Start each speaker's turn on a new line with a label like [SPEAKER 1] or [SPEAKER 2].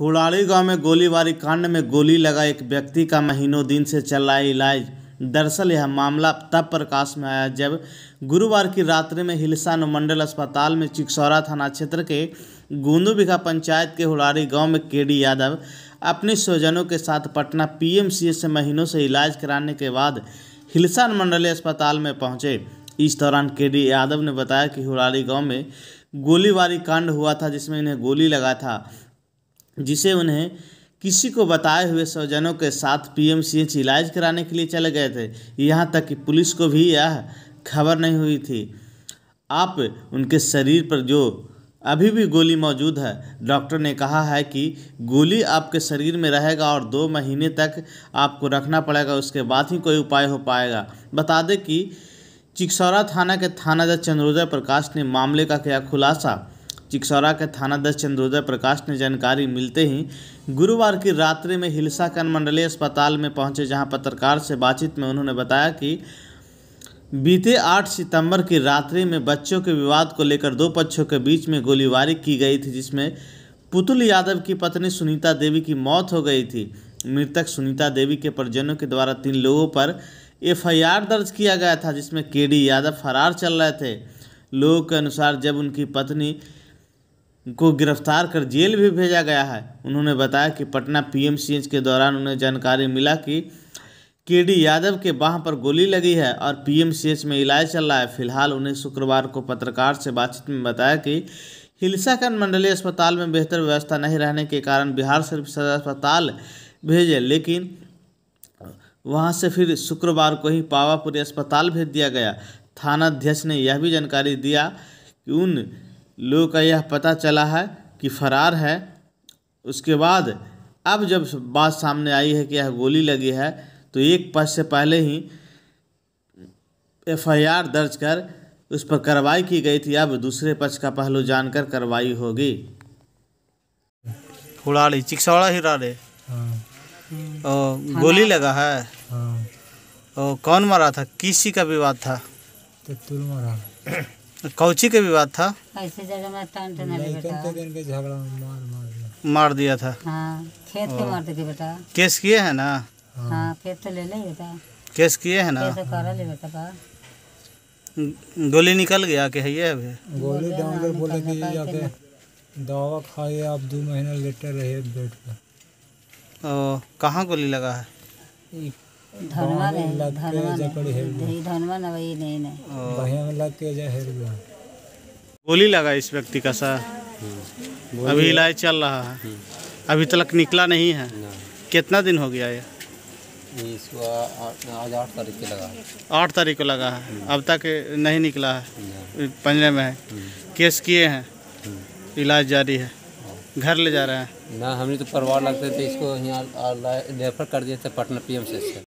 [SPEAKER 1] हुड़ाड़ी गांव में गोलीबारी कांड में गोली लगा एक व्यक्ति का महीनों दिन से चल रहा इलाज दरअसल यह मामला तब प्रकाश में आया जब गुरुवार की रात्रि में हिलसा अनुमंडल अस्पताल में चिकसौरा थाना क्षेत्र के गोंदूबिघा पंचायत के हुड़ारी गांव में केडी यादव अपने स्वजनों के साथ पटना पीएमसीएच से महीनों से इलाज कराने के बाद हिलसा अनुमंडलीय अस्पताल में पहुंचे इस दौरान के यादव ने बताया कि हुड़ारी गाँव में गोलीबारी कांड हुआ था जिसमें इन्हें गोली लगा था जिसे उन्हें किसी को बताए हुए स्वजनों के साथ पीएमसीएच इलाज कराने के लिए चले गए थे यहाँ तक कि पुलिस को भी यह खबर नहीं हुई थी आप उनके शरीर पर जो अभी भी गोली मौजूद है डॉक्टर ने कहा है कि गोली आपके शरीर में रहेगा और दो महीने तक आपको रखना पड़ेगा उसके बाद ही कोई उपाय हो पाएगा बता दें कि चिकसौरा थाना के थानाध्यक्ष चंद्रोदय प्रकाश ने मामले का किया खुलासा चिकसौरा के थानाध्यक्ष चंद्रोदय प्रकाश ने जानकारी मिलते ही गुरुवार की रात्रि में हिलसा कन मंडलीय अस्पताल में पहुंचे जहां पत्रकार से बातचीत में उन्होंने बताया कि बीते 8 सितंबर की रात्रि में बच्चों के विवाद को लेकर दो पक्षों के बीच में गोलीबारी की गई थी जिसमें पुतुल यादव की पत्नी सुनीता देवी की मौत हो गई थी मृतक सुनीता देवी के परिजनों के द्वारा तीन लोगों पर एफआईआर दर्ज किया गया था जिसमें केडी यादव फरार चल रहे थे लोगों के अनुसार जब उनकी पत्नी को गिरफ्तार कर जेल भी भेजा गया है उन्होंने बताया कि पटना पीएमसीएच के दौरान उन्हें जानकारी मिला कि केडी यादव के बाह पर गोली लगी है और पीएमसीएच में इलाज चल रहा है फिलहाल उन्हें शुक्रवार को पत्रकार से बातचीत में बताया कि हिलसाखंड मंडलीय अस्पताल में बेहतर व्यवस्था नहीं रहने के कारण बिहार सिर्फ सदर अस्पताल भेजे लेकिन वहां से फिर शुक्रवार को ही पावापुरी अस्पताल भेज दिया गया थानाध्यक्ष ने यह भी जानकारी दिया कि उन लोगों का यह पता चला है कि फरार है उसके बाद अब जब बात सामने आई है कि यह गोली लगी है तो एक पक्ष से पहले ही एफआईआर दर्ज कर उस पर कार्रवाई की गई थी अब दूसरे पक्ष का पहलू जानकर कार्रवाई होगी फुलाड़ी चिकसौड़ा हिरा रे हाँ। गोली लगा है हाँ। ओ, कौन मारा था किसी का विवाद था मारा कौची के विवाद था ऐसे जगह में के झगड़ा मार मार मार दिया था हाँ, खेत के मार दिया बेटा केस किए है ना हाँ खेत तो ले ले बेटा केस किए है ना तो गोली निकल गया के है ये अभी गोली डॉक्टर बोले कि जाके दवा खाइए आप दो महीना लेटे रहे बेड पर कहाँ गोली लगा है
[SPEAKER 2] धनवा नहीं धनवा नहीं
[SPEAKER 1] धनवा ना वही नहीं नहीं लग के जा हेर गया गोली लगा इस व्यक्ति का सर हम्म, अभी इलाज चल रहा है हम्म। अभी तक निकला नहीं है कितना दिन हो गया ये इसको आज आठ तारीख को लगा आठ तारीख को लगा है हम्म। अब तक नहीं निकला है पंजे में है केस किए हैं इलाज जारी है हाँ। घर ले जा रहे हैं ना हमने तो परवाह लगते थे इसको यहाँ रेफर कर दिए थे पटना पीएमसी से